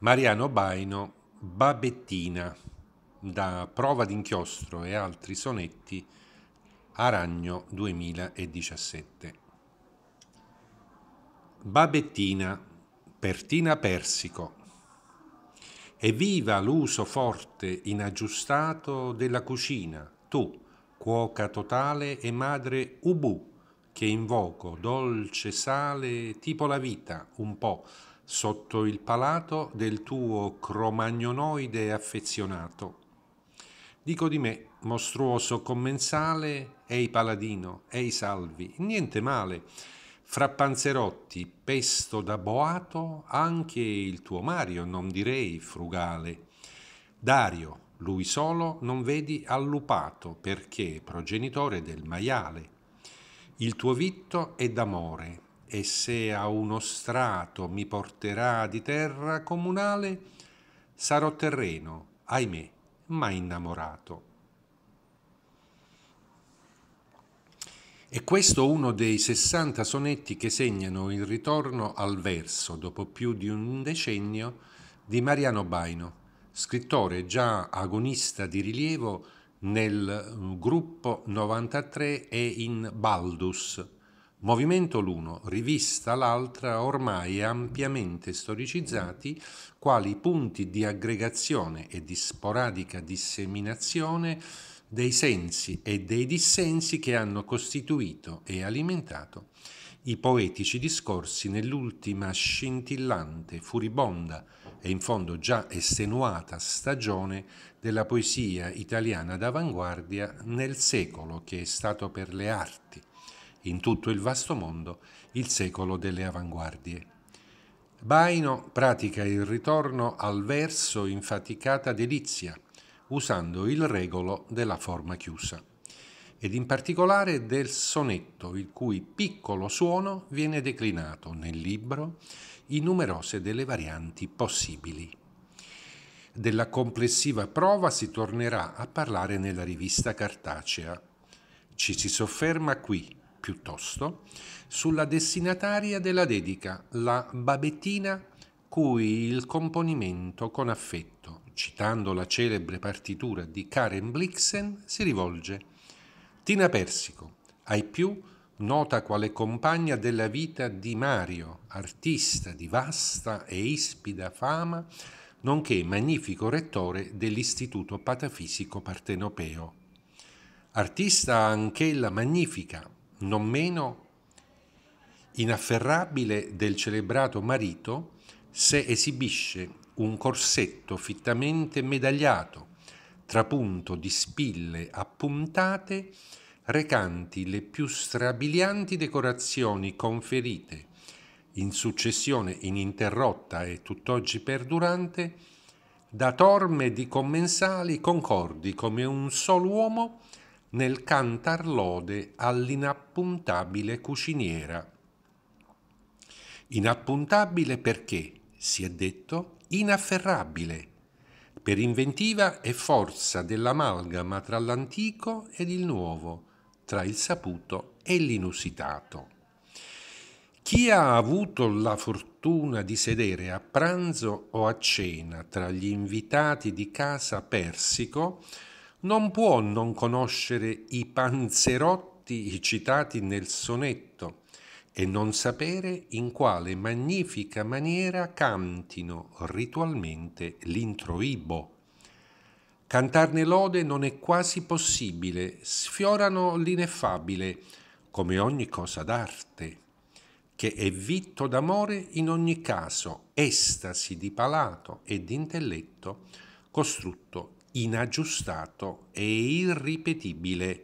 Mariano Baino, Babettina, da Prova d'inchiostro e altri sonetti, Aragno 2017. Babettina, Pertina Persico. Evviva l'uso forte, inaggiustato della cucina, tu, cuoca totale e madre Ubu, che invoco, dolce sale, tipo la vita, un po', sotto il palato del tuo cromagnonoide affezionato. Dico di me, mostruoso commensale, ei paladino, ei salvi, niente male. Fra panzerotti, pesto da boato, anche il tuo Mario, non direi frugale. Dario, lui solo non vedi allupato, perché progenitore del maiale. Il tuo vitto è d'amore, e se a uno strato mi porterà di terra comunale, sarò terreno, ahimè, ma innamorato. E questo uno dei 60 sonetti che segnano il ritorno al verso dopo più di un decennio di Mariano Baino, scrittore già agonista di rilievo nel gruppo 93 e in Baldus, Movimento l'uno, rivista l'altra ormai ampiamente storicizzati quali punti di aggregazione e di sporadica disseminazione dei sensi e dei dissensi che hanno costituito e alimentato i poetici discorsi nell'ultima scintillante, furibonda e in fondo già estenuata stagione della poesia italiana d'avanguardia nel secolo che è stato per le arti, in tutto il vasto mondo il secolo delle avanguardie. Baino pratica il ritorno al verso in faticata delizia, usando il regolo della forma chiusa, ed in particolare del sonetto, il cui piccolo suono viene declinato nel libro in numerose delle varianti possibili. Della complessiva prova si tornerà a parlare nella rivista cartacea. Ci si sofferma qui, piuttosto, sulla destinataria della dedica, la babettina cui il componimento con affetto, citando la celebre partitura di Karen Blixen, si rivolge. Tina Persico, ai più nota quale compagna della vita di Mario, artista di vasta e ispida fama, nonché magnifico rettore dell'Istituto Patafisico Partenopeo. Artista anch'ella magnifica, non meno inafferrabile del celebrato marito, se esibisce un corsetto fittamente medagliato, trapunto di spille appuntate, recanti le più strabilianti decorazioni conferite in successione ininterrotta e tutt'oggi perdurante, da torme di commensali concordi come un solo uomo nel cantar lode all'inappuntabile cuciniera. Inappuntabile perché, si è detto, inafferrabile, per inventiva e forza dell'amalgama tra l'antico ed il nuovo, tra il saputo e l'inusitato. Chi ha avuto la fortuna di sedere a pranzo o a cena tra gli invitati di casa persico non può non conoscere i panzerotti citati nel sonetto e non sapere in quale magnifica maniera cantino ritualmente l'introibo. Cantarne lode non è quasi possibile, sfiorano l'ineffabile, come ogni cosa d'arte, che è vitto d'amore in ogni caso, estasi di palato e di intelletto costrutto inaggiustato e irripetibile